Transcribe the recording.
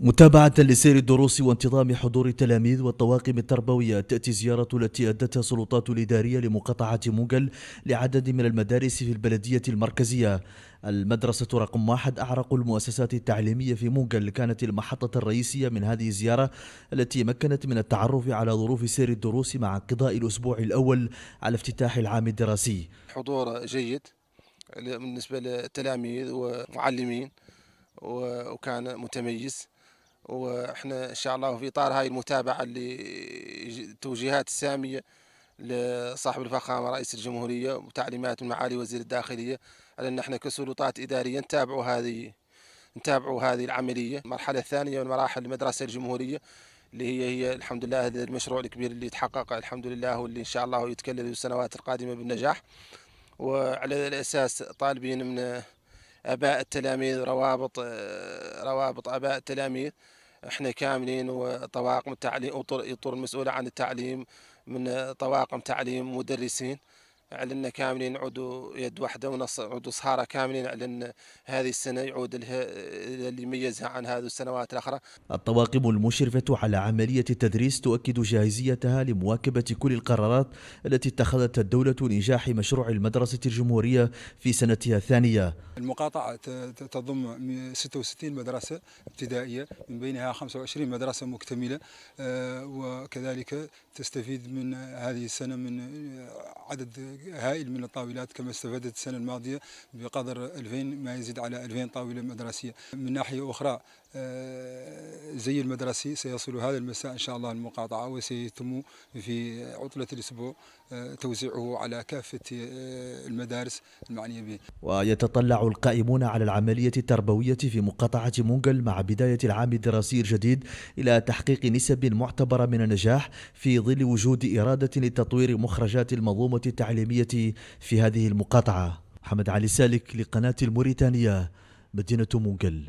متابعة لسير الدروس وانتظام حضور التلاميذ والطواقم التربوية تأتي زيارة التي أدتها السلطات الإدارية لمقاطعة موجل لعدد من المدارس في البلدية المركزية المدرسة رقم واحد أعرق المؤسسات التعليمية في موجل كانت المحطة الرئيسية من هذه الزيارة التي مكنت من التعرف على ظروف سير الدروس مع انقضاء الأسبوع الأول على افتتاح العام الدراسي حضور جيد بالنسبة للتلاميذ ومعلمين وكان متميز واحنا ان شاء الله في اطار هاي المتابعه اللي توجيهات الساميه لصاحب الفخامه رئيس الجمهوريه وتعليمات من معالي وزير الداخليه على ان احنا كسلطات اداريه نتابعوا هذه نتابعوا هذه العمليه المرحله الثانيه من مراحل المدرسه الجمهوريه اللي هي هي الحمد لله هذا المشروع الكبير اللي تحقق الحمد لله واللي ان شاء الله يتكلل السنوات القادمه بالنجاح وعلى الاساس طالبين من اباء التلاميذ روابط روابط اباء التلاميذ احنا كاملين وطواقم التعليم وطر المسؤوله عن التعليم من طواقم تعليم مدرسين علنا كاملين عضو يد واحدة ونص عضو صهارة كاملين علن هذه السنة يعود لها اللي يميزها عن هذه السنوات الأخرى الطواقم المشرفة على عملية التدريس تؤكد جاهزيتها لمواكبة كل القرارات التي اتخذتها الدولة لنجاح مشروع المدرسة الجمهورية في سنتها الثانية المقاطعة تضم 66 مدرسة ابتدائية من بينها 25 مدرسة مكتملة آه، وكذلك تستفيد من هذه السنة من عدد هائل من الطاولات كما استفادت السنة الماضية بقدر 2000 ما يزيد على 2000 طاولة مدرسية من ناحية أخرى آه، زي المدرسي سيصل هذا المساء إن شاء الله المقاطعة وسيتم في عطلة الأسبوع آه، توزيعه على كافة آه، المدارس المعنية به ويتطلع القائمون على العملية التربوية في مقاطعة مونغل مع بداية العام الدراسي الجديد إلى تحقيق نسب معتبرة من النجاح في ظل وجود إرادة لتطوير مخرجات المنظومة التعليمية في هذه المقاطعة محمد علي سالك لقناة الموريتانية مدينة مونغل